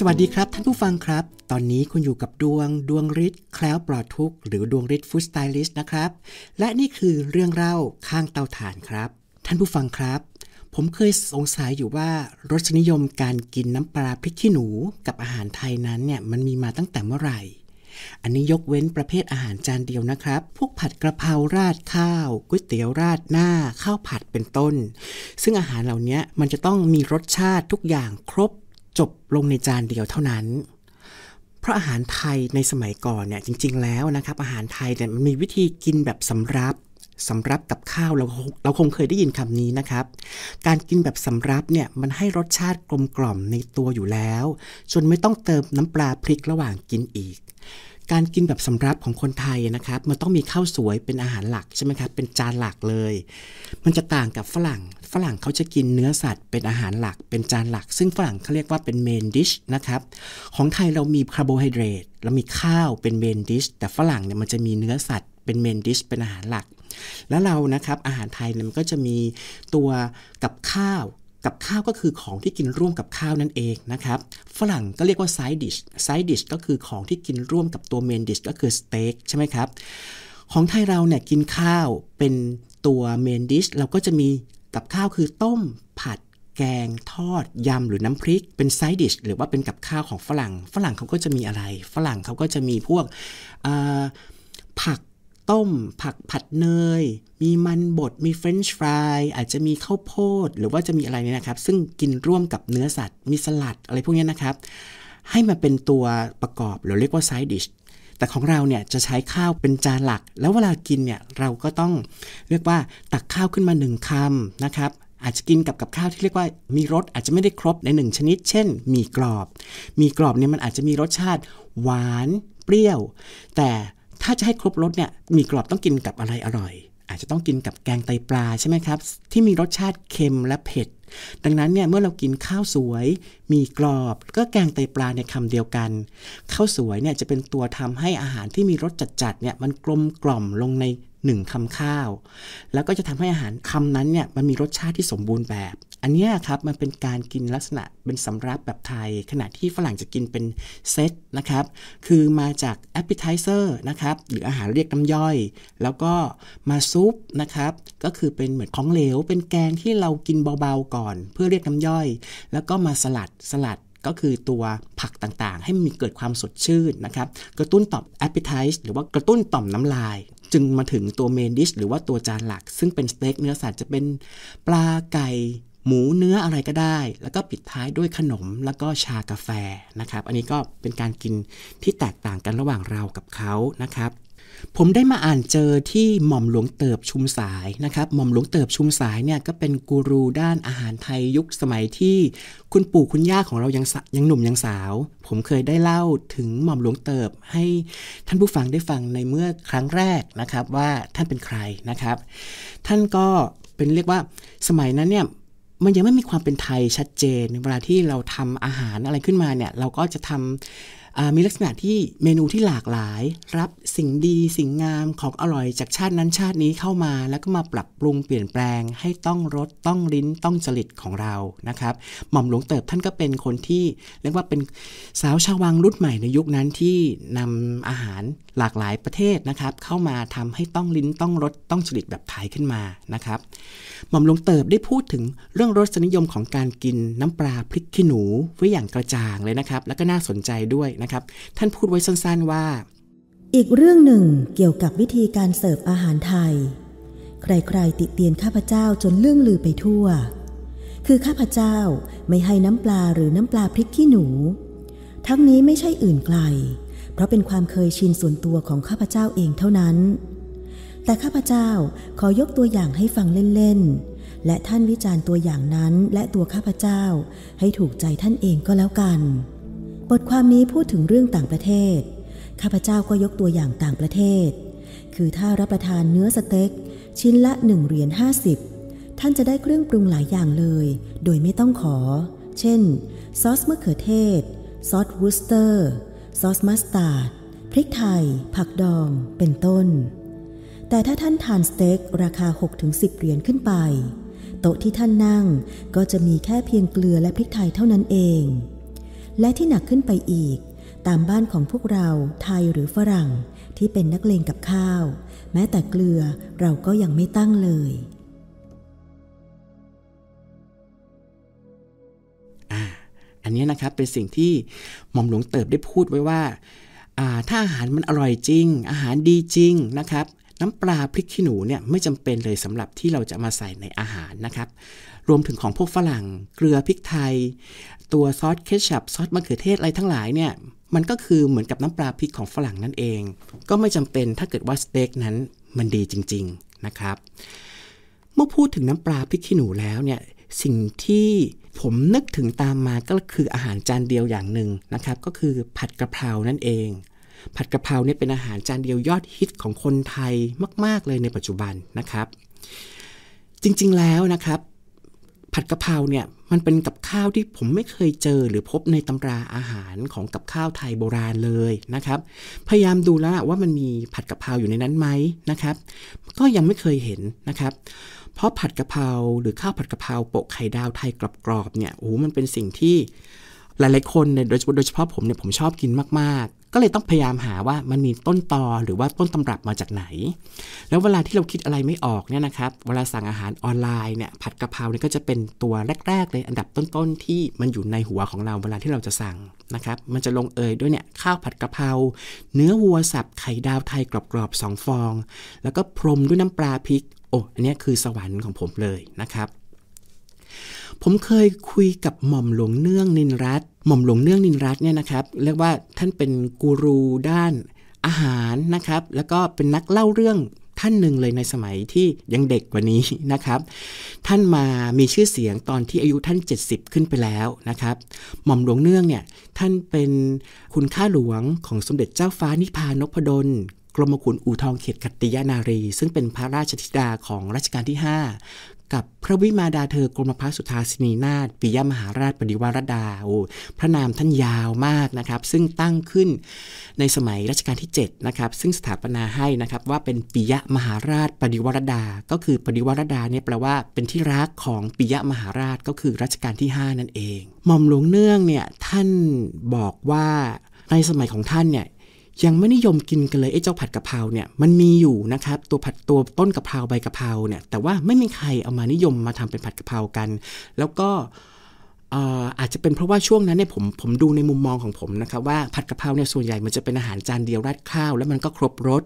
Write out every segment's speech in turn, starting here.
สวัสดีครับ ท่านผู้ฟังครับ ตอนนี้คุณอยู่กับดวง ดวงฤทธิ์แคล้วปลอดทุกหรือดวงฤทธิ์ฟู้ดสไตลิสต์นะครับ และนี่คือเรื่องเล่าข้างเตาถ่านครับ ท่านผู้ฟังครับ ผมเคยสงสัยอยู่ว่ารสนิยมการกินน้ำปลาพริกขี้หนู กับอาหารไทยนั้นเนี่ยมันมีมาตั้งแต่เมื่อไหร่ อันนี้ยกเว้นประเภทอาหารจานเดียวนะครับ พวกผัดกระเพราราดข้าวก๋วยเตี๋ยวราดหน้าข้าวผัดเป็นต้น ซึ่งอาหารเหล่านี้มันจะต้องมีรสชาติทุกอย่างครบจบลงในจานเดียวเท่านั้น เพราะอาหารไทยในสมัยก่อนเนี่ยจริงๆแล้วนะครับ อาหารไทยเนี่ยมันมีวิธีกินแบบสำรับ สำรับกับข้าวเราเราคงเคยได้ยินคำนี้นะครับ การกินแบบสำรับเนี่ยมันให้รสชาติกลมกล่อมในตัวอยู่แล้ว จนไม่ต้องเติมน้ำปลาพริกระหว่างกินอีกการกินแบบสำรับของคนไทยนะครับมันต้องมีข้าวสวยเป็นอาหารหลักใช่ไหมครับเป็นจานหลักเลย มันจะต่างกับฝรั่ง ฝรั่งเขาจะกินเนื้อสัตว์เป็นอาหารหลัก เป็นจานหลัก ซึ่งฝรั่งเขาเรียกว่าเป็นเมนดิชนะครับของไทยเรามีคาร์โบไฮเดรตเรามีข้าวเป็นเมนดิชแต่ฝรั่งเนี่ยมันจะมีเนื้อสัตว์เป็นเมนดิชเป็นอาหารหลัก แล้วเรานะครับอาหารไทยเนี่ยมันก็จะมีตัวกับข้าวกับข้าวก็คือของที่กินร่วมกับข้าวนั่นเองนะครับ ฝรั่งก็เรียกว่าไซดิชไซดิชก็คือของที่กินร่วมกับตัวเมนดิชก็คือสเต็กใช่ไหมครับของไทยเราเนี่ยกินข้าวเป็นตัวเมนดิชเราก็จะมีกับข้าวคือต้ม ผัด แกงทอดยำหรือน้ำพริกเป็นไซดิชหรือว่าเป็นกับข้าวของฝรั่ง ฝรั่งเขาก็จะมีอะไร ฝรั่งเขาก็จะมีพวกผักต้ม ผักผัดเนย มีมันบดมีเฟรนช์ฟรายอาจจะมีข้าวโพดหรือว่าจะมีอะไรเนี่ยนะครับ ซึ่งกินร่วมกับเนื้อสัตว์ มีสลัดอะไรพวกนี้นะครับ ให้มาเป็นตัวประกอบหรือเรียกว่าไซด์ดิชแต่ของเราเนี่ยจะใช้ข้าวเป็นจานหลักแล้วเวลากินเนี่ยเราก็ต้องเรียกว่าตักข้าวขึ้นมาหนึ่งคำนะครับ อาจจะกินกับกับข้าวที่เรียกว่า มีรสอาจจะไม่ได้ครบในหนึ่งชนิด เช่น มีกรอบ มีกรอบเนี่ยมันอาจจะมีรสชาติหวานเปรี้ยว แต่ถ้าจะให้ครบรสเนี่ยมีกรอบต้องกินกับอะไรอร่อย อาจจะต้องกินกับแกงไตปลาใช่ไหมครับ ที่มีรสชาติเค็มและเผ็ดดังนั้นเนี่ยเมื่อเรากินข้าวสวย มีกรอบก็แกงไตปลาในคำเดียวกัน ข้าวสวยเนี่ยจะเป็นตัวทำให้อาหารที่มีรสจัดๆเนี่ยมันกลมกล่อมลงในหนึ่งคำข้าว แล้วก็จะทำให้อาหารคำนั้นเนี่ยมันมีรสชาติที่สมบูรณ์แบบ อันนี้ครับมันเป็นการกินลักษณะเป็นสำรับแบบไทย ขณะที่ฝรั่งจะกินเป็นเซตนะครับคือมาจาก appetizer นะครับหรืออาหารเรียกน้ำย่อย แล้วก็มาซุปนะครับก็คือเป็นเหมือนของเหลว เป็นแกงที่เรากินเบาๆก่อน เพื่อเรียกน้ำย่อย แล้วก็มาสลัดสลัดก็คือตัวผักต่างๆ ให้มีเกิดความสดชื่นนะครับ กระตุ้นต่อม appetite หรือว่ากระตุ้นต่อมน้ำลาย จึงมาถึงตัวเมนดิชหรือว่าตัวจานหลัก ซึ่งเป็นสเต็กเนื้อสัตว์ จะเป็นปลาไก่ หมูเนื้ออะไรก็ได้ แล้วก็ปิดท้ายด้วยขนมแล้วก็ชากาแฟนะครับ อันนี้ก็เป็นการกินที่แตกต่างกันระหว่างเรากับเขานะครับผมได้มาอ่านเจอที่หม่อมหลวงเติบชุมสายนะครับหม่อมหลวงเติบชุมสายเนี่ยก็เป็นกูรูด้านอาหารไทยยุคสมัยที่คุณปู่คุณย่าของเรายังยังหนุ่มยังสาว ผมเคยได้เล่าถึงหม่อมหลวงเติบให้ท่านผู้ฟังได้ฟังในเมื่อครั้งแรกนะครับ ว่าท่านเป็นใครนะครับ ท่านก็เป็นเรียกว่าสมัยนั้น เนี่ย มันยังไม่มีความเป็นไทยชัดเจนเวลาที่เราทำอาหารอะไรขึ้นมา เนี่ย เราก็จะทำมีลักษณะที่เมนูที่หลากหลาย รับสิ่งดีสิ่งงามของอร่อยจากชาตินั้นชาตินี้เข้ามา แล้วก็มาปรับปรุงเปลี่ยนแปลงให้ต้องรสต้องลิ้นต้องจริตของเรานะครับ หม่อมหลวงเติบท่านก็เป็นคนที่เรียกว่าเป็นสาวชาววังรุ่นใหม่ในยุคนั้นที่นำอาหารหลากหลายประเทศนะครับ เข้ามาทำให้ต้องลิ้นต้องรสต้องจริตแบบไทยขึ้นมานะครับหม่อมหลวงเติบได้พูดถึงเรื่องรสนิยมของการกินน้ำปลาพริกขี้หนูไว้อย่างกระจ่างเลยนะครับ แล้วก็น่าสนใจด้วยนะนะครับ ท่านพูดไว้สั้นๆ ว่า อีกเรื่องหนึ่งเกี่ยวกับวิธีการเสิร์ฟอาหารไทย ใครๆ ติเตียนข้าพเจ้าจนเรื่องลือไปทั่ว คือข้าพเจ้าไม่ให้น้ำปลาหรือน้ำปลา พริกขี้หนู ทั้งนี้ไม่ใช่อื่นไกล เพราะเป็นความเคยชินส่วนตัวของข้าพเจ้าเองเท่านั้น แต่ข้าพเจ้าขอยกตัวอย่างให้ฟังเล่นๆ และท่านวิจารณ์ตัวอย่างนั้นและตัวข้าพเจ้าให้ถูกใจท่านเองก็แล้วกันบทความนี้พูดถึงเรื่องต่างประเทศ ข้าพเจ้าก็ยกตัวอย่างต่างประเทศ คือถ้ารับประทานเนื้อสเต็ก ชิ้นละ 1 เหรียญ 50 ท่านจะได้เครื่องปรุงหลายอย่างเลย โดยไม่ต้องขอ เช่นซอสมะเขือเทศ ซอสวูสเตอร์ซอสมัสตาร์ดพริกไทย ผักดอง เป็นต้น แต่ถ้าท่านทานสเต็ก ราคา 6-10 เหรียญขึ้นไป โต๊ะที่ท่านนั่งก็จะมีแค่เพียงเกลือและพริกไทยเท่านั้นเองและที่หนักขึ้นไปอีกตามบ้านของพวกเราไทยหรือฝรั่งที่เป็นนักเลงกับข้าว แม้แต่เกลือเราก็ยังไม่ตั้งเลย อันนี้นะครับเป็นสิ่งที่หม่อมหลวงเติบได้พูดไว้ว่า ถ้าอาหารมันอร่อยจริง อาหารดีจริงนะครับน้ำปลาพริกขี้หนูเนี่ยไม่จำเป็นเลยสำหรับที่เราจะมาใส่ในอาหารนะครับ รวมถึงของพวกฝรั่ง เกลือพริกไทยตัวซอสเคชัพซอสมะเขือเทศอะไรทั้งหลายเนี่ยมันก็คือเหมือนกับน้ำปลาพริกของฝรั่งนั่นเอง ก็ไม่จำเป็นถ้าเกิดว่าสเต็กนั้นมันดีจริงๆนะครับ เมื่อพูดถึงน้ำปลาพริกขี้หนูแล้วเนี่ยสิ่งที่ผมนึกถึงตามมาก็คืออาหารจานเดียวอย่างหนึ่งนะครับ ก็คือผัดกะเพรานั่นเองผัดกะเพราเนี่ยเป็นอาหารจานเดียวยอดฮิตของคนไทยมาก ๆเลยในปัจจุบันนะครับ จริงๆแล้วนะครับ ผัดกะเพราเนี่ย มันเป็นกับข้าวที่ผมไม่เคยเจอหรือพบในตำราอาหารของกับข้าวไทยโบราณเลยนะครับ พยายามดูแล้วว่ามันมีผัดกะเพราอยู่ในนั้นไหมนะครับ ก็ยังไม่เคยเห็นนะครับ เพราะผัดกะเพราหรือข้าวผัดกะเพราโปะไข่ดาวไทยกรอบๆเนี่ยโอ้มันเป็นสิ่งที่หลายๆคนเนี่ยโดยเฉพาะผมเนี่ยผมชอบกินมากๆ ก็เลยต้องพยายามหาว่ามันมีต้นตอหรือว่าต้นตำรับมาจากไหน แล้วเวลาที่เราคิดอะไรไม่ออกเนี่ยนะครับ เวลาสั่งอาหารออนไลน์เนี่ยผัดกะเพราเนี่ยก็จะเป็นตัวแรกๆเลยอันดับต้นๆ ที่มันอยู่ในหัวของเราเวลาที่เราจะสั่งนะครับ มันจะลงเอยด้วยเนี่ยข้าวผัดกะเพรา เนื้อวัวสับไข่ดาวไทยกรอบๆสองฟอง แล้วก็พรมด้วยน้ำปลาพริก โอ้ อันนี้คือสวรรค์ของผมเลยนะครับผมเคยคุยกับหม่อมหลวงเนื่องนินรัต หม่อมหลวงเนื่องนินรัตเนี่ยนะครับ เรียกว่าท่านเป็นกูรูด้านอาหารนะครับ แล้วก็เป็นนักเล่าเรื่องท่านหนึ่งเลยในสมัยที่ยังเด็กกว่านี้นะครับ ท่านมามีชื่อเสียงตอนที่อายุท่าน 70 ขึ้นไปแล้วนะครับ หม่อมหลวงเนื่องเนี่ย ท่านเป็นคุณข้าหลวงของสมเด็จเจ้าฟ้านิพานพดล กรมขุนอู่ทองเขตกัตติยานารี ซึ่งเป็นพระราชธิดาของรัชกาลที่5กับพระวิมาดาเธอกรมพระสุธาสินีนาถปิยมหาราช ปฏิวารดาโอ้พระนามท่านยาวมากนะครับ ซึ่งตั้งขึ้นในสมัยรัชกาลที่7นะครับ ซึ่งสถาปนาให้นะครับว่าเป็นปิยมหาราช ปฏิวารดา ก็คือปฏิวารดาเนี่ยแปลว่าเป็นที่รักของปิยมหาราชก็คือรัชกาลที่5นั่นเอง หม่อมหลวงเนื่องเนี่ยท่านบอกว่าในสมัยของท่านเนี่ยยังไม่นิยมกินกันเลยไอ้เจ้าผัดกะเพราเนี่ยมันมีอยู่นะครับ ตัวผัดตัวต้นกะเพราใบกะเพราเนี่ยแต่ว่าไม่มีใครเอามานิยมมาทำเป็นผัดกะเพรากัน แล้วก็อาจจะเป็นเพราะว่าช่วงนั้นเนี่ยผมผมดูในมุมมองของผมนะครับว่าผัดกะเพราเนี่ยส่วนใหญ่มันจะเป็นอาหารจานเดียวราดข้าวแล้วมันก็ครบรส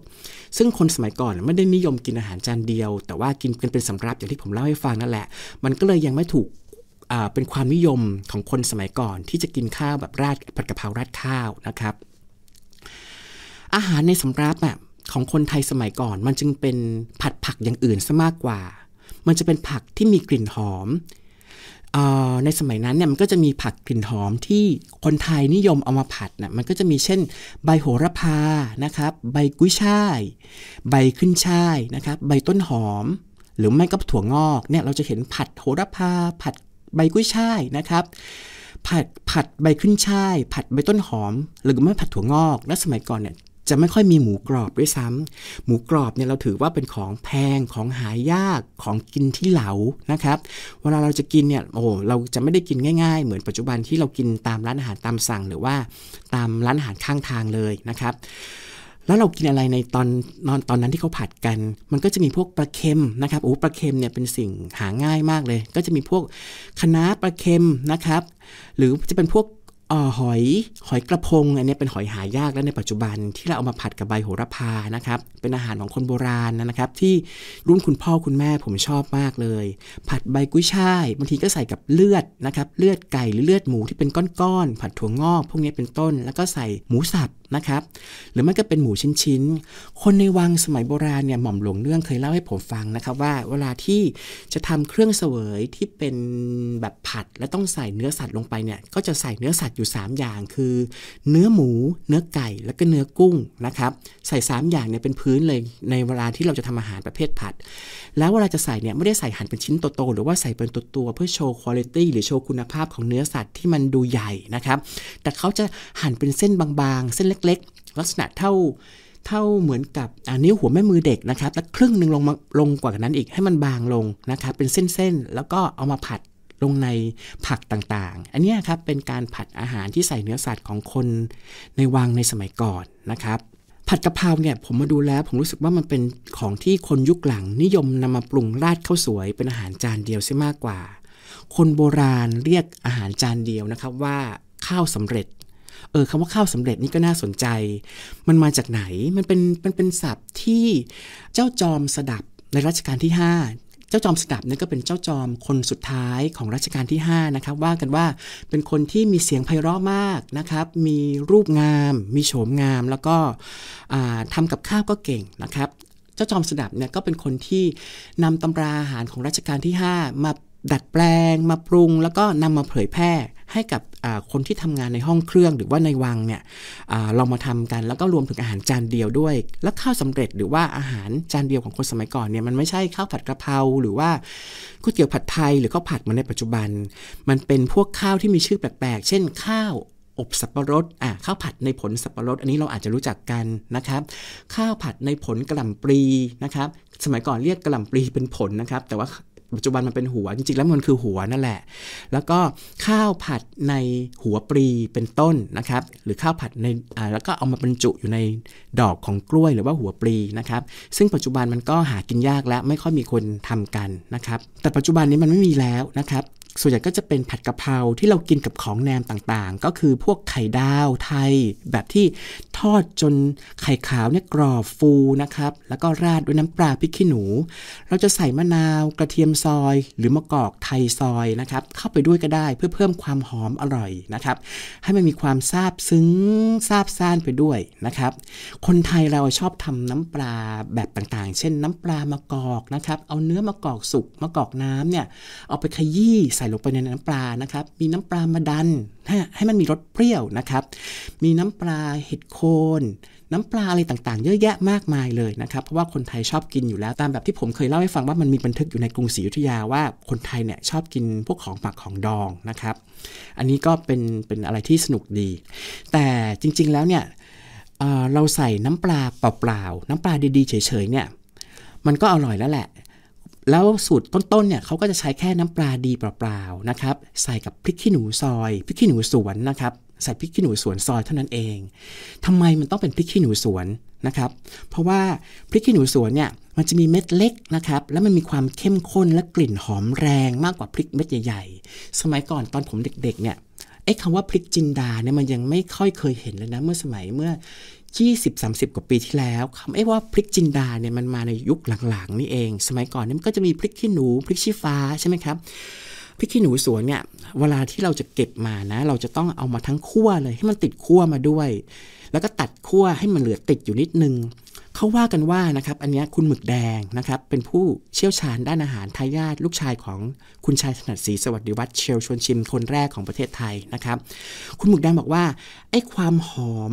ซึ่งคนสมัยก่อนไม่ได้นิยมกินอาหารจานเดียว แต่ว่ากินกันเป็นสำรับอย่างที่ผมเล่าให้ฟังนั่นแหละมันก็เลยยังไม่ถูกเป็นความนิยมของคนสมัยก่อน ที่จะกินข้าวแบบราดผัดกะเพราราดข้าวนะครับอาหารในสำรับแบบของคนไทยสมัยก่อน มันจึงเป็นผัดผักอย่างอื่นซะมากกว่า มันจะเป็นผักที่มีกลิ่นหอม ในสมัยนั้นเนี่ยมันก็จะมีผักกลิ่นหอมที่คนไทยนิยมเอามาผัดนะมันก็จะมีเช่น ใบโหระพานะครับ ใบกุ้ยช่าย ใบขึ้นช่ายนะครับ ใบต้นหอมหรือไม่ก็ถั่วงอกเนี่ยเราจะเห็นผัดโหระพา ผัดใบกุ้ยช่ายนะครับ ผัดผัดใบขึ้นช่าย ผัดใบต้นหอม หรือไม่ผัดถั่วงอกและสมัยก่อนเนี่ยจะไม่ค่อยมีหมูกรอบด้วยซ้ำ หมูกรอบเนี่ยเราถือว่าเป็นของแพงของหายากของกินที่เหลานะครับ เวลาเราจะกินเนี่ยโอ้เราจะไม่ได้กินง่ายๆ เหมือนปัจจุบันที่เรากินตามร้านอาหารตามสั่งหรือว่าตามร้านอาหารข้างทางเลยนะครับ แล้วเรากินอะไรในตอนนอนตอนนั้นที่เขาผัดกัน มันก็จะมีพวกปลาเค็มนะครับโอ้ปลาเค็มเนี่ยเป็นสิ่งหาง่ายมากเลย ก็จะมีพวกคะน้าปลาเค็มนะครับ หรือจะเป็นพวกออหอยหอยกระพง อันนี้เป็นหอยหายากและในปัจจุบันที่เราเอามาผัดกับใบโหระพานะครับเป็นอาหารของคนโบราณนะครับที่รุ่นคุณพ่อคุณแม่ผมชอบมากเลย ผัดใบกุ้ยช่ายบางทีก็ใส่กับเลือดนะครับ เลือดไก่หรือเลือดหมูที่เป็นก้อนๆผัดถั่วงอก พวกนี้เป็นต้นแล้วก็ใส่หมูสับนะครับหรือไม่ก็เป็นหมูชิ้นๆคนในวังสมัยโบราณเนี่ยหม่อมหลวงเนื่องเคยเล่าให้ผมฟังนะครับว่าเวลาที่จะทำเครื่องเสวยที่เป็นแบบผัดและต้องใส่เนื้อสัตว์ลงไปเนี่ยก็จะใส่เนื้อสัตว์อยู่ 3 อย่างคือเนื้อหมู เนื้อไก่แล้วก็เนื้อกุ้งนะครับใส่3อย่างเนี่ยเป็นพื้นเลยในเวลาที่เราจะทำอาหารประเภทผัดแล้วเวลาจะใส่เนี่ยไม่ได้ใส่หั่นเป็นชิ้นโตๆ หรือว่าใส่เป็นตัวๆเพื่อโชว์คุณภาพหรือโชว์คุณภาพของเนื้อสัตว์ที่มันดูใหญ่นะครับ แต่เขาจะหั่นเป็นเส้นบางๆเส้นเล็กๆ ลักษณะเท่าเท่าเหมือนกับนิ้วหัวแม่มือเด็กนะครับแล้วครึ่งหนึ่งลงลงกว่านั้นอีกให้มันบางลงนะครับเป็นเส้นๆแล้วก็เอามาผัดลงในผักต่างๆ อันนี้ครับเป็นการผัดอาหารที่ใส่เนื้อสัตว์ของคนในวังในสมัยก่อนนะครับ ผัดกะเพราเนี่ยผมมาดูแล้ว ผมรู้สึกว่ามันเป็นของที่คนยุคหลังนิยมนำมาปรุงราดข้าวสวย เป็นอาหารจานเดียวใช่มากกว่า คนโบราณเรียกอาหารจานเดียวนะครับว่าข้าวสำเร็จ เออคำว่าข้าวสำเร็จนี่ก็น่าสนใจ มันมาจากไหนมันเป็นมันเป็นศัพท์ที่เจ้าจอมสดับในรัชกาลที่5เจ้าจอมสกับนั่นก็เป็นเจ้าจอมคนสุดท้ายของรัชกาลที่5นะครับว่ากันว่าเป็นคนที่มีเสียงไพเราะมากนะครับ มีรูปงาม มีโฉมงาม แล้วก็ทำกับข้าวก็เก่งนะครับ เจ้าจอมสดับเนี่ยก็เป็นคนที่นำตำราอาหารของรัชกาลที่ 5มาดัดแปลงมาปรุง แล้วก็นำมาเผยแพร่ให้กับคนที่ทำงานในห้องเครื่อง หรือว่าในวังเนี่ยอลองมาทำกันแล้วก็รวมถึงอาหารจานเดียวด้วย แล้วข้าวสำเร็จหรือว่าอาหารจานเดียวของคนสมัยก่อนเนี่ยมันไม่ใช่ข้าวผัดกระเพราหรือว่าก๋วยเตี๋ยวผัดไทย หรือข้าวผัดมานในปัจจุบัน มันเป็นพวกข้าวที่มีชื่อแปลกๆ เช่น ข้าวอบสับปะรดอ่ะข้าวผัดในผลสับปะรด อันนี้เราอาจจะรู้จักกันนะครับ ข้าวผัดในผลกระหล่ำปลีนะครับ สมัยก่อนเรียกกระหล่ำปลีเป็นผลนะครับ แต่ว่าปัจจุบันมันเป็นหัวจริงๆแล้วมันคือหัวนั่นแหละ แล้วก็ข้าวผัดในหัวปลีเป็นต้นนะครับ หรือข้าวผัดใน แล้วก็เอามาบรรจุอยู่ในดอกของกล้วยหรือว่าหัวปลีนะครับ ซึ่งปัจจุบันมันก็หากินยากและไม่ค่อยมีคนทำกันนะครับ แต่ปัจจุบันนี้มันไม่มีแล้วนะครับส่วนใหญ่ก็จะเป็นผัดกะเพราที่เรากินกับของแนมต่างๆ ก็คือพวกไข่ดาวไทยแบบที่ทอดจนไข่ขาวเนี่ยกรอบฟูนะครับแล้วก็ราดด้วยน้ำปลาพริกขี้หนู เราจะใส่มะนาวกระเทียมซอยหรือมะกอกไทยซอยนะครับเข้าไปด้วยก็ได้เพื่อเพิ่มความหอมอร่อยนะครับ ให้มันมีความซาบซึ้ง ซาบซ่านไปด้วยนะครับ คนไทยเราชอบทำน้ำปลาแบบต่างๆ เช่นน้ำปลามะกอกนะครับ เอาเนื้อมะกอกสุกมะกอกน้ำเนี่ยเอาไปขยี้ใส่ลงไปในน้ำปลานะครับ มีน้ำปลามาดัน ให้มันมีรสเปรี้ยวนะครับ มีน้ำปลาเห็ดโคนน้ำปลาอะไรต่างๆ เยอะแยะมากมายเลยนะครับ เพราะว่าคนไทยชอบกินอยู่แล้วตามแบบที่ผมเคยเล่าให้ฟังว่ามันมีบันทึกอยู่ในกรุงศรีอยุธยาว่าคนไทยเนี่ยชอบกินพวกของหมักของดองนะครับ อันนี้ก็เป็นเป็นอะไรที่สนุกดี แต่จริงๆ แล้วเนี่ยเราใส่น้ำปลาเปล่าๆน้ำปลาดีๆเฉยๆเนี่ยมันก็อร่อยแล้วแหละแล้วสูตรต้นๆ เนี่ยเขาก็จะใช้แค่น้ำปลาดีเปล่าๆนะครับ ใส่กับพริกขี้หนูซอยพริกขี้หนูสวนนะครับ ใส่พริกขี้หนูสวนซอยเท่านั้นเอง ทำไมมันต้องเป็นพริกขี้หนูสวนนะครับ เพราะว่าพริกขี้หนูสวนเนี่ยมันจะมีเม็ดเล็กนะครับ แล้วมันมีความเข้มข้นและกลิ่นหอมแรงมากกว่าพริกเม็ดใหญ่ๆ สมัยก่อนตอนผมเด็กๆ เนี่ยไอ้คำว่าพริกจินดาเนี่ยมันยังไม่ค่อยเคยเห็นเลยนะเมื่อสมัยเมื่อี่สมสิบกว่าปีที่แล้วคำไอ้ว่าพริกจินดาเนี่ยมันมาในยุคหลังๆนี่เอง สมัยก่อนเนี่ยมันก็จะมีพริกขี้หนูพริกชี้ฟ้าใช่ไหมครับพริกขี้หนูสวนเนี่ยเวลาที่เราจะเก็บมานะเราจะต้องเอามาทั้งขั้วเลยให้มันติดขั้วมาด้วย แล้วก็ตัดขั้วให้มันเหลือติดอยู่นิดนึงเขาว่ากันว่านะครับอันนี้คุณหมึกแดงนะครับเป็นผู้เชี่ยวชาญด้านอาหารทายาทลูกชายของคุณชายถนัดศรีสวัสดิวัฒน์เชลชวนชิม คนแรกของประเทศไทยนะครับ คุณหมึกแดงบอกว่า ไอ้ความหอม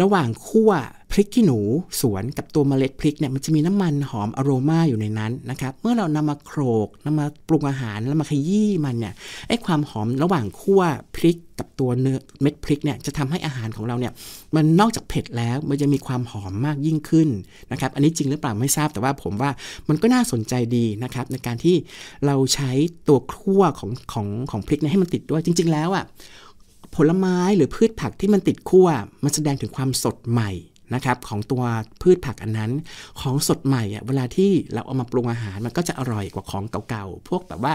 ระหว่างคั่วพริกขี้หนูสวนกับตัวเมล็ดพริกเนี่ยมันจะมีน้ำมันหอมอโรมาอยู่ในนั้นนะครับ เมื่อเรานำมาโขลกนำมาปรุงอาหารแล้วมาขยี้มันเนี่ยไอ้ความหอมระหว่างคั่วพริกกับตัวเนื้อเม็ดพริกเนี่ยจะทำให้อาหารของเราเนี่ยมันนอกจากเผ็ดแล้วมันจะมีความหอมมากยิ่งขึ้นนะครับอันนี้จริงหรือเปล่าไม่ทราบแต่ว่าผมว่ามันก็น่าสนใจดีนะครับในการที่เราใช้ตัวคั่วของของของพริกเนี่ยให้มันติดด้วยจริงๆ แล้วอะ่ะผลไม้หรือพืชผักที่มันติดขั่วมันแสดงถึงความสดใหม่นะครับ ของตัวพืชผักอันนั้นของสดใหม่อ่ะเวลาที่เราเอามาปรุงอาหาร มันก็จะอร่อยกว่าของเก่าๆพวกแบบว่า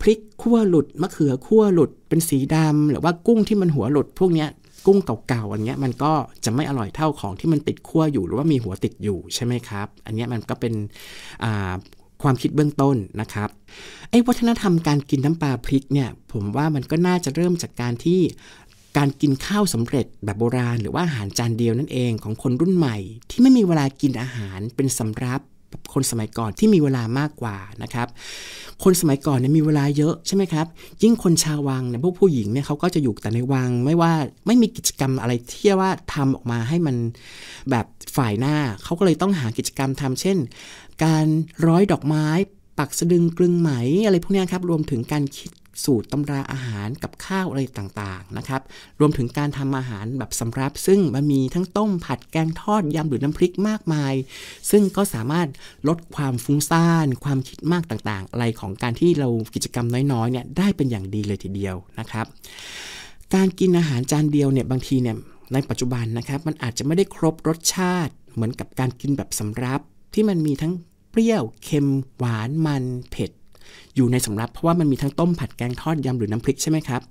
พริกขั่วหลุดมะเขือขั่วหลุด เป็นสีดำหรือว่ากุ้งที่มันหัวหลุดพวกเนี้ยกุ้งเก่าๆอันเนี้ยมันก็จะไม่อร่อยเท่าของที่มันติดขั่วอยู่หรือว่ามีหัวติดอยู่ใช่ไหมครับ อันเนี้ยมันก็เป็นความคิดเบื้องต้นนะครับ ไอ้วัฒนธรรมการกินน้ำปลาพริกเนี่ย ผมว่ามันก็น่าจะเริ่มจากการที่การกินข้าวสำเร็จแบบโบราณ หรือว่าอาหารจานเดียวนั่นเองของคนรุ่นใหม่ ที่ไม่มีเวลากินอาหารเป็นสำรับคนสมัยก่อนที่มีเวลามากกว่านะครับ คนสมัยก่อนเนี่ยมีเวลาเยอะใช่ไหมครับยิ่งคนชาววังเนี่ยพวกผู้หญิงเนี่ยเขาก็จะอยู่แต่ในวังไม่ว่าไม่มีกิจกรรมอะไรที่ว่าทำออกมาให้มันแบบฝ่ายหน้าเขาก็เลยต้องหากิจกรรมทำเช่น การร้อยดอกไม้ ปักสะดึงกลึงไหมอะไรพวกนี้ครับรวมถึงการคิดสูตรตำราอาหารกับข้าวอะไรต่างๆ นะครับ รวมถึงการทำอาหารแบบสำรับ ซึ่งมันมีทั้งต้มผัดแกงทอดยำหรือน้ำพริกมากมาย ซึ่งก็สามารถลดความฟุ้งซ่าน ความคิดมากต่างๆ อะไรของการที่เรากิจกรรมน้อยๆ เนี่ยได้เป็นอย่างดีเลยทีเดียวนะครับ การกินอาหารจานเดียวเนี่ยบางทีเนี่ยในปัจจุบันนะครับ มันอาจจะไม่ได้ครบรสชาติเหมือนกับการกินแบบสำรับที่มันมีทั้งเปรี้ยวเค็มหวานมันเผ็ดอยู่ในสำรับเพราะว่ามันมีทั้งต้มผัดแกงทอดยำหรือน้ำพริกใช่ไหมครับ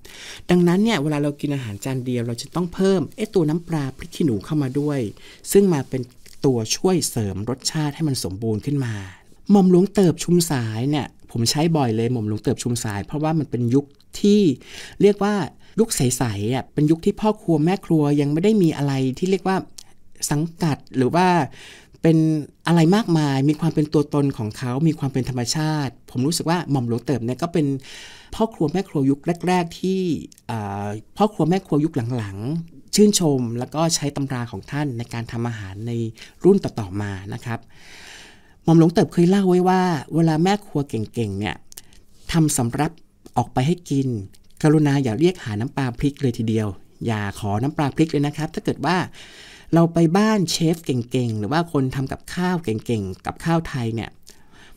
ดังนั้นเนี่ยเวลาเรากินอาหารจานเดียว เราจะต้องเพิ่มไอตัวน้ำปลาพริกขี้หนูเข้ามาด้วย ซึ่งมาเป็นตัวช่วยเสริมรสชาติให้มันสมบูรณ์ขึ้นมาหม่อมหลวงเติบชุมสายเนี่ย ผมใช้บ่อยเลยหม่อมหลวงเติบชุมสาย เพราะว่ามันเป็นยุคที่เรียกว่ายุคใสๆอ่ะเป็นยุคที่พ่อครัวแม่ครัวยังไม่ได้มีอะไรที่เรียกว่าสังกัดหรือว่าเป็นอะไรมากมาย มีความเป็นตัวตนของเขา มีความเป็นธรรมชาติ ผมรู้สึกว่าหม่อมหลวงเติบเนี่ยก็เป็นพ่อครัวแม่ครัวยุคแรก ๆ ที่พ่อครัวแม่ครัวยุคหลังๆชื่นชมแล้วก็ใช้ตำราของท่านในการทำอาหารในรุ่นต่อๆมานะครับ หม่อมหลวงเติบเคยเล่าไว้ว่า เวลาแม่ครัวเก่ง ๆ เนี่ยทำสำรับออกไปให้กิน กรุณา อย่าเรียกหาน้ำปลาพริกเลยทีเดียว อย่าขอน้ำปลาพริกเลยนะครับ ถ้าเกิดว่าเราไปบ้านเชฟเก่งๆ หรือว่าคนทำกับข้าวเก่งๆกับข้าวไทยเนี่ย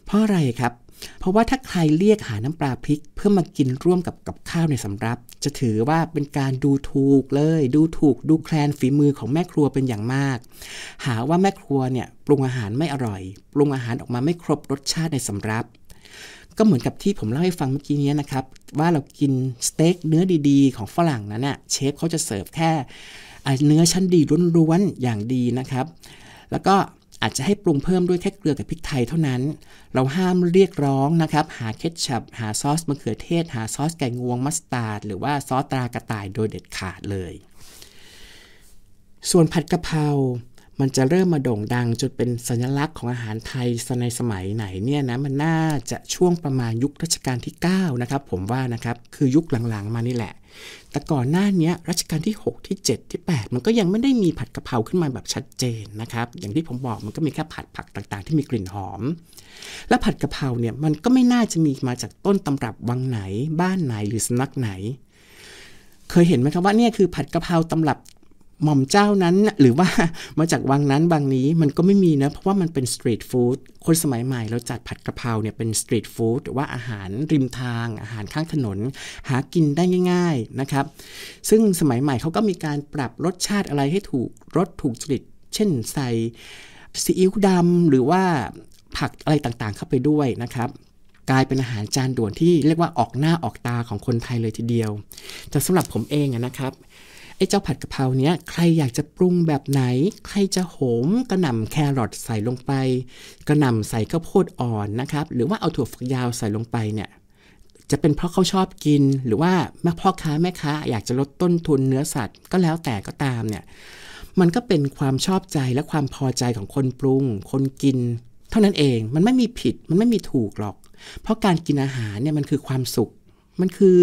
เพราะอะไรครับ เพราะว่าถ้าใครเรียกหาน้ำปลาพริกเพื่อมากินร่วมกับกับข้าวในสำรับ จะถือว่าเป็นการดูถูกเลยดูถูกดูแคลนฝีมือของแม่ครัวเป็นอย่างมาก หาว่าแม่ครัวเนี่ยปรุงอาหารไม่อร่อย ปรุงอาหารออกมาไม่ครบรสชาติในสำรับ ก็เหมือนกับที่ผมเล่าให้ฟังเมื่อกี้นี้นะครับ ว่าเรากินสเต็กเนื้อดีๆ ของฝรั่งนั้นเนะ่ะเชฟเขาจะเสิร์ฟแค่เนื้อชั้นดีร้วนๆอย่างดีนะครับ แล้วก็อาจจะให้ปรุงเพิ่มด้วยแค่เกลือกับพริกไทยเท่านั้น เราห้ามเรียกร้องนะครับ หาเคชัพหาซอสมะเขือเทศ หาซอสไก่งวงมัสตาร์ดหรือว่าซอสตรากระต่ายโดยเด็ดขาดเลย ส่วนผัดกะเพรา มันจะเริ่มมาโด่งดังจนเป็นสัญลักษณ์ของอาหารไทยในสมัยไหนเนี่ยนะมันน่าจะช่วงประมาณยุครัชกาลที่9นะครับผมว่านะครับคือยุคหลังๆ มานี่แหละแต่ก่อนหน้านี้รัชกาลที่6ที่ 7 ที่ 8 มันก็ยังไม่ได้มีผัดกะเพราขึ้นมาแบบชัดเจนนะครับ อย่างที่ผมบอกมันก็มีแค่ผัดผักต่างๆ ที่มีกลิ่นหอม และผัดกะเพราเนี่ยมันก็ไม่น่าจะมีมาจากต้นตำรับวังไหน บ้านไหน หรือสนักไหน เคยเห็นไหมครับว่านี่คือผัดกะเพราตำรับหม่อมเจ้านั้นหรือว่ามาจากวังนั้นบางนี้มันก็ไม่มีนะเพราะว่ามันเป็นสตรีทฟู้ดคนสมัยใหม่เราจัดผัดกะเพราเนี่ยเป็นสตรีทฟู้ดหรือว่าอาหารริมทาง อาหารข้างถนน หากินได้ง่าย ๆนะครับ ซึ่งสมัยใหม่เขาก็มีการปรับรสชาติอะไรให้ถูกรสถูกจริตเช่นใส่ซีอิ๊วดำหรือว่าผักอะไรต่างๆเข้าไปด้วยนะครับ กลายเป็นอาหารจานด่วนที่เรียกว่าออกหน้าออกตาของคนไทยเลยทีเดียวแต่สำหรับผมเองนะครับไอ้เจ้าผัดกะเพราเนี้ยใครอยากจะปรุงแบบไหน ใครจะโหมกระหน่ำแครอทใส่ลงไป กระหน่ำใส่ข้าวโพดอ่อนนะครับ หรือว่าเอาถั่วฝักยาวใส่ลงไปเนี่ยจะเป็นเพราะเขาชอบกิน หรือว่าแม่พ่อค้าแม่ค้าอยากจะลดต้นทุนเนื้อสัตว์ก็แล้วแต่ก็ตามเนี่ยมันก็เป็นความชอบใจและความพอใจของคนปรุง คนกิน เท่านั้นเองมันไม่มีผิดมันไม่มีถูกหรอก เพราะการกินอาหารเนี่ยมันคือความสุขมันคือ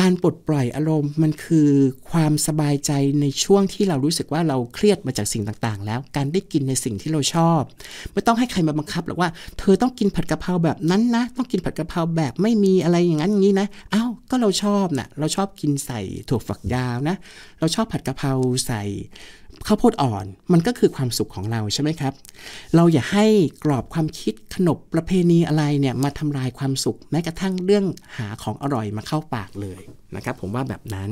การปลดปล่อยอารมณ์มันคือความสบายใจในช่วงที่เรารู้สึกว่าเราเครียดมาจากสิ่งต่างๆแล้ว การได้กินในสิ่งที่เราชอบ ไม่ต้องให้ใครมาบังคับหรอกว่าเธอต้องกินผัดกะเพราแบบนั้นนะต้องกินผัดกะเพราแบบไม่มีอะไรอย่างนั้นอย่างนี้นะ เอา้าก็เราชอบนะ่ะ เราชอบกินใส่ถั่วฝักยาวนะ เราชอบผัดกะเพราใส่ข้าวโพดอ่อนมันก็คือความสุขของเราใช่ไหมครับ เราอย่าให้กรอบความคิดขนบประเพณีอะไรเนี่ยมาทำลายความสุขแม้กระทั่งเรื่องหาของอร่อยมาเข้าปากเลยนะครับ ผมว่าแบบนั้น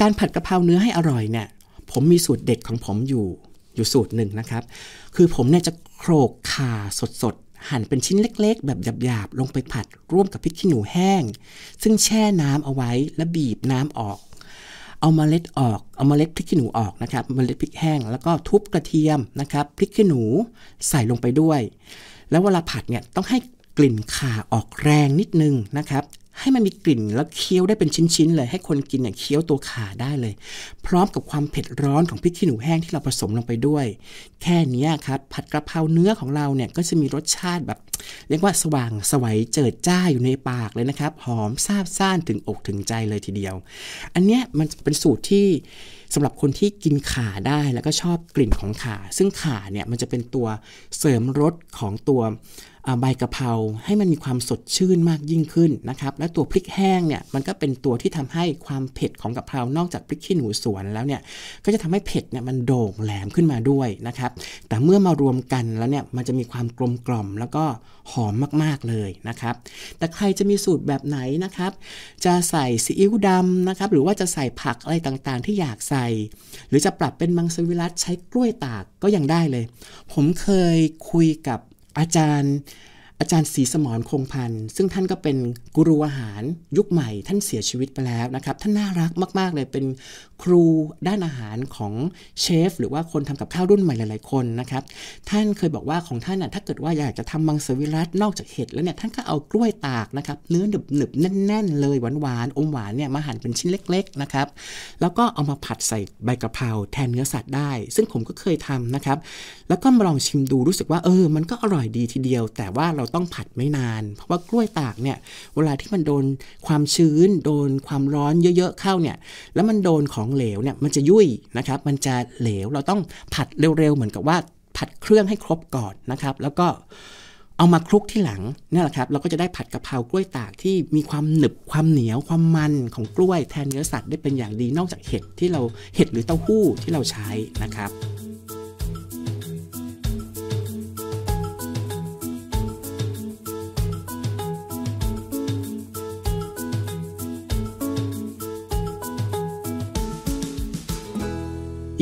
การผัดกะเพราเนื้อให้อร่อยเนี่ย ผมมีสูตรเด็ดของผมอยู่อยู่สูตรหนึ่งนะครับ คือผมเนี่ยจะโขลกข่าสดๆหั่นเป็นชิ้นเล็กๆแบบหยาบๆ ลงไปผัด ร่วมกับพริกขี้หนูแห้ง ซึ่งแช่น้ำเอาไว้และบีบน้ำออกเอาเมล็ดออก เอาเมล็ดพริกขี้หนูออกนะครับเมล็ดพริกแห้ง แล้วก็ทุบกระเทียมนะครับพริกขี้หนูใส่ลงไปด้วย แล้วเวลาผัดเนี่ย ต้องให้กลิ่นข่าออกแรงนิดนึงนะครับให้มันมีกลิ่นแล้วเคี้ยวได้เป็นชิ้นๆเลย ให้คนกินเนี่ยเคี้ยวตัวขาได้เลย พร้อมกับความเผ็ดร้อนของพริกขี้หนูแห้งที่เราผสมลงไปด้วย แค่นี้ครับผัดกระเพราเนื้อของเราเนี่ยก็จะมีรสชาติแบบเรียกว่าสว่างสวัยเจิดจ้าอยู่ในปากเลยนะครับหอมซาบซ่านถึงอกถึงใจเลยทีเดียว อันเนี้ยมันเป็นสูตรที่สำหรับคนที่กินขาได้แล้วก็ชอบกลิ่นของขา ซึ่งขาเนี่ยมันจะเป็นตัวเสริมรสของตัวใบกะเพราให้มันมีความสดชื่นมากยิ่งขึ้นนะครับ และตัวพริกแห้งเนี่ยมันก็เป็นตัวที่ทำให้ความเผ็ดของกะเพรานอกจากพริกขี้หนูสวนแล้วเนี่ยก็จะทำให้เผ็ดเนี่ยมันโด่งแหลมขึ้นมาด้วยนะครับแต่เมื่อมารวมกันแล้วเนี่ยมันจะมีความกลมกล่อมแล้วก็หอมมากๆเลยนะครับ แต่ใครจะมีสูตรแบบไหนนะครับ จะใส่ซีอิ๊วดำนะครับหรือว่าจะใส่ผักอะไรต่างๆ ที่อยากใส่ หรือจะปรับเป็นมังสวิรัตใช้กล้วยตากก็ยังได้เลย ผมเคยคุยกับอาจารย์อาจารย์ศรีสมรคงพันธ์ซึ่งท่านก็เป็นกูรูอาหารยุคใหม่ ท่านเสียชีวิตไปแล้วนะครับ ท่านน่ารักมาก ๆ เลย เป็นครูด้านอาหารของเชฟหรือว่าคนทำกับข้าวรุ่นใหม่หลายๆคนนะครับ ท่านเคยบอกว่าของท่านน่ะถ้าเกิดว่าอยากจะทำมังสวิรัตนอกจากเห็ดแล้วเนี่ย ท่านก็เอากล้วยตากนะครับ เนื้อหนึบหนึบแน่นๆ เลยหวานๆอมหวานเนี่ยมาหั่นเป็นชิ้นเล็กๆนะครับ แล้วก็เอามาผัดใส่ใบกะเพราแทนเนื้อสัตว์ได้ ซึ่งผมก็เคยทำนะครับ แล้วก็มาลองชิมดูรู้สึกว่าเออ มันก็อร่อยดีทีเดียว แต่ว่าเราราต้องผัดไม่นาน เพราะว่ากล้วยตากเนี่ย เวลาที่มันโดนความชื้น โดนความร้อนเยอะๆเข้าเนี่ย แล้วมันโดนของเหลวเนี่ย มันจะยุ่ยนะครับ มันจะเหลว เราต้องผัดเร็วๆเหมือนกับว่าผัดเครื่องให้ครบก่อนนะครับ แล้วก็เอามาคลุกที่หลังนี่แหละครับ เราก็จะได้ผัดกะเพรากล้วยตากที่มีความหนึบ ความเหนียว ความมันของกล้วยแทนเนื้อสัตว์ได้เป็นอย่างดี นอกจากเห็ดที่เราเห็ดหรือเต้าหู้ที่เราใช้นะครับ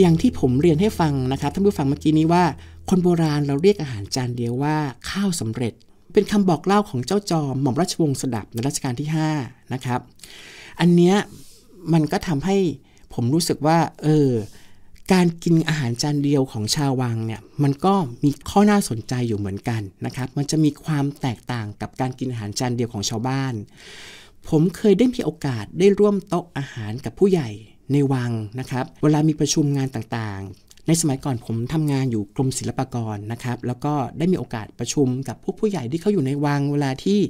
อย่างที่ผมเรียนให้ฟังนะครับท่านผู้ฟังเมื่อกี้นี้ว่า คนโบราณเราเรียกอาหารจานเดียวว่าข้าวสำเร็จ เป็นคำบอกเล่าของเจ้าจอมหม่อมราชวงศ์สดับในรัชกาลที่5นะครับอันเนี้ยมันก็ทำให้ผมรู้สึกว่าเออการกินอาหารจานเดียวของชาววังเนี่ยมันก็มีข้อน่าสนใจอยู่เหมือนกันนะครับ มันจะมีความแตกต่างกับการกินอาหารจานเดียวของชาวบ้าน ผมเคยได้มีโอกาสได้ร่วมโต๊ะอาหารกับผู้ใหญ่ในวังนะครับ เวลามีประชุมงานต่างๆ ในสมัยก่อนผมทำงานอยู่กรมศิลปากรนะครับ แล้วก็ได้มีโอกาสประชุมกับผู้ผู้ใหญ่ที่เขาอยู่ในวัง เวลาที่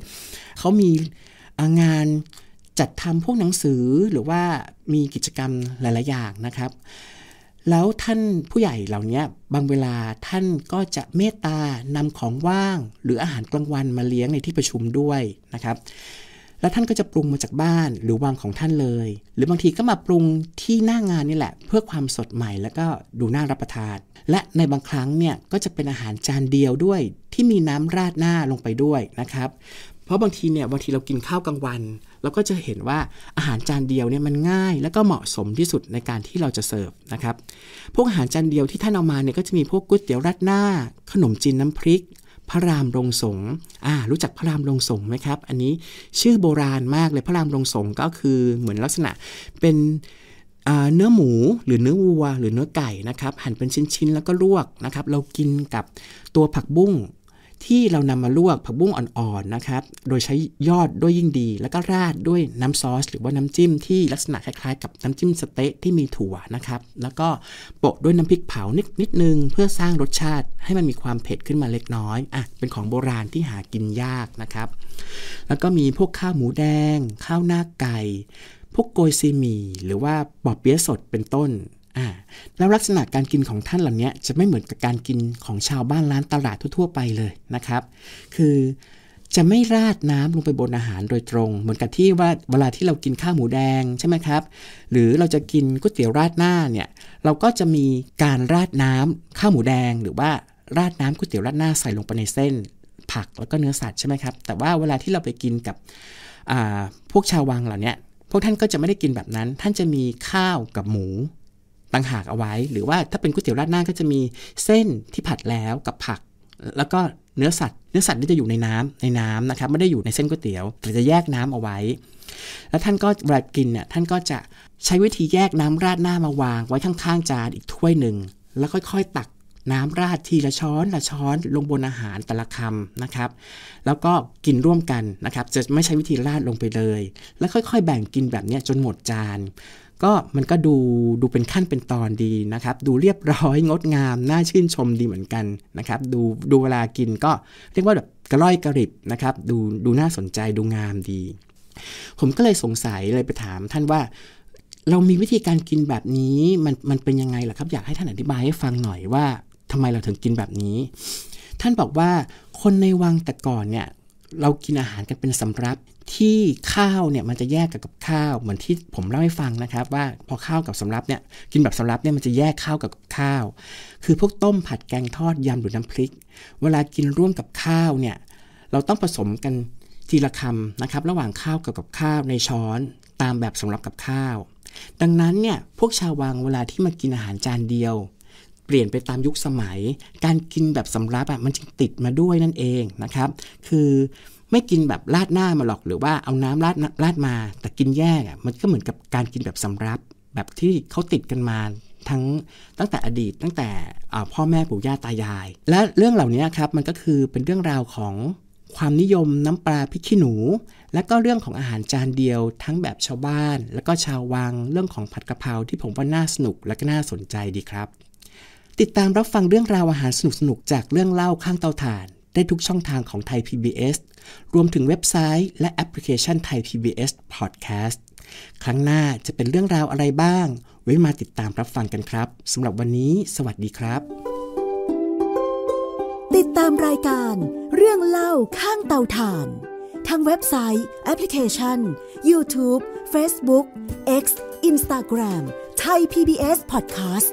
เขามีงานจัดทำพวกหนังสือหรือว่ามีกิจกรรมหลายๆอย่างนะครับ แล้วท่านผู้ใหญ่เหล่านี้บางเวลาท่านก็จะเมตตานำของว่างหรืออาหารกลางวันมาเลี้ยงในที่ประชุมด้วยนะครับแล้วท่านก็จะปรุงมาจากบ้านหรือวางของท่านเลย หรือบางทีก็มาปรุงที่หน้างานนี่แหละ เพื่อความสดใหม่แล้วก็ดูน่ารับประทาน และในบางครั้งเนี่ยก็จะเป็นอาหารจานเดียวด้วยที่มีน้ำราดหน้าลงไปด้วยนะครับเพราะบางทีเนี่ยบางทีเรากินข้าวกลางวันเราก็จะเห็นว่าอาหารจานเดียวเนี่ยมันง่าย แล้วก็เหมาะสมที่สุดในการที่เราจะเสิร์ฟนะครับ พวกอาหารจานเดียวที่ท่านเอามาเนี่ยก็จะมีพวกก๋วยเตี๋ยวรัดหน้า ขนมจีนน้ำพริกพระรามลงสงอ่า รู้จักพระรามลงสงไหมครับ อันนี้ชื่อโบราณมากเลยพระรามลงสงก็คือเหมือนลักษณะเป็นเนื้อหมูหรือเนื้อ วัว หรือเนื้อไก่นะครับ หั่นเป็นชิ้น ๆ แล้วก็ลวกนะครับ เรากินกับตัวผักบุ้งที่เรานำมาลวกผักบุ้งอ่อนๆนะครับ โดยใช้ยอดด้วยยิ่งดี แล้วก็ราดด้วยน้ำซอสหรือว่าน้ำจิ้มที่ลักษณะคล้ายๆ กับน้ำจิ้มสเต๊ะที่มีถั่วนะครับ แล้วก็โปะด้วยน้ำพริกเผานิดนิดนึง เพื่อสร้างรสชาติให้มันมีความเผ็ดขึ้นมาเล็กน้อย อ่ะ เป็นของโบราณที่หากินยากนะครับ แล้วก็มีพวกข้าวหมูแดง ข้าวหน้าไก่พวกโกยซีหมี่หรือว่าปอบเปี๊ยะสดเป็นต้นอ่าแล้วลักษณะการกินของท่านเหล่านี้จะไม่เหมือนกับการกินของชาวบ้านร้านตลาดทั่วๆไปเลยนะครับ คือจะไม่ราดน้ำลงไปบนอาหารโดยตรง เหมือนกับที่ว่าเวลาที่เรากินข้าวหมูแดงใช่ไหมครับ หรือเราจะกินก๋วยเตี๋ยวราดหน้าเนี่ย เราก็จะมีการราดน้ำข้าวหมูแดง หรือว่าราดน้ำก๋วยเตี๋ยวราดหน้าใส่ลงไปในเส้นผัก แล้วก็เนื้อสัตว์ใช่ไหมครับ แต่ว่าเวลาที่เราไปกินกับพวกชาววังเหล่านี้พวกท่านก็จะไม่ได้กินแบบนั้น ท่านจะมีข้าวกับหมูต่างหากเอาไว้ หรือว่าถ้าเป็นก๋วยเตี๋ยวราดหน้าก็จะมีเส้นที่ผัดแล้วกับผัก แล้วก็เนื้อสัตว์เนื้อสัตว์ที่จะอยู่ในน้ำในน้ำนะครับไม่ได้อยู่ในเส้นก๋วยเตี๋ยวแต่จะแยกน้ำเอาไว้ แล้วท่านก็เวลากินเนี่ยท่านก็จะใช้วิธีแยกน้ำราดหน้ามาวางไว้ข้างๆจานอีกถ้วยหนึ่ง แล้วค่อยๆ ตักน้ำราดทีละช้อนละช้อน ลงบนอาหารแต่ละคำนะครับ แล้วก็กินร่วมกันนะครับจะไม่ใช้วิธีราดลงไปเลย แล้วค่อยๆ แบ่งกินแบบนี้จนหมดจานก็มันก็ดูดูเป็นขั้นเป็นตอนดีนะครับ ดูเรียบร้อยงดงามน่าชื่นชมดีเหมือนกันนะครับดูดูเวลากินก็เรียกว่าแบบกระล่อยกระริบนะครับดูดูน่าสนใจดูงามดี ผมก็เลยสงสัยเลยไปถามท่านว่าเรามีวิธีการกินแบบนี้ มันมันเป็นยังไงล่ะครับอยากให้ท่านอธิบายให้ฟังหน่อยว่าทำไมเราถึงกินแบบนี้ ท่านบอกว่าคนในวังแต่ก่อนเนี่ยเรากินอาหารกันเป็นสำรับ ที่ข้าวเนี่ยมันจะแยกกับกับข้าวเหมือนที่ผมเล่าให้ฟังนะครับ ว่าพอข้าวกับสำรับเนี่ยกินแบบสำรับเนี่ยมันจะแยกข้าวกับกับข้าว คือพวกต้มผัดแกงทอดยำหรือน้ำพริก เวลากินร่วมกับข้าวเนี่ยเราต้องผสมกันทีละคำนะครับระหว่างข้าวกับกับข้าวในช้อนตามแบบสำรับกับข้าว ดังนั้นเนี่ยพวกชาววังเวลาที่มากินอาหารจานเดียวเปลี่ยนไปตามยุคสมัย การกินแบบสำรับอ่ะมันจึงติดมาด้วยนั่นเองนะครับ คือไม่กินแบบราดหน้ามาหรอก หรือว่าเอาน้ำราดราดมาแต่กินแยกอ่ะมันก็เหมือนกับการกินแบบสำรับแบบที่เขาติดกันมาทั้งตั้งแต่อดีตตั้งแต่พ่อแม่ปู่ย่าตายาย และเรื่องเหล่านี้ครับมันก็คือเป็นเรื่องราวของความนิยมน้ำปลาพริกขี้หนู และก็เรื่องของอาหารจานเดียว ทั้งแบบชาวบ้านและก็ชาววังเรื่องของผัดกะเพราที่ผมว่าน่าสนุกและก็น่าสนใจดีครับติดตามรับฟังเรื่องราวอาหารสนุกๆ จากเรื่องเล่าข้างเตาถ่านได้ทุกช่องทางของไทย PBS รวมถึงเว็บไซต์และแอปพลิเคชันไทย PBS Podcast ครั้งหน้าจะเป็นเรื่องราวอะไรบ้าง ไว้มาติดตามรับฟังกันครับ สำหรับวันนี้สวัสดีครับ ติดตามรายการเรื่องเล่าข้างเตาถ่านทางเว็บไซต์แอปพลิเคชัน YouTube Facebook X Instagram ไทย PBS Podcast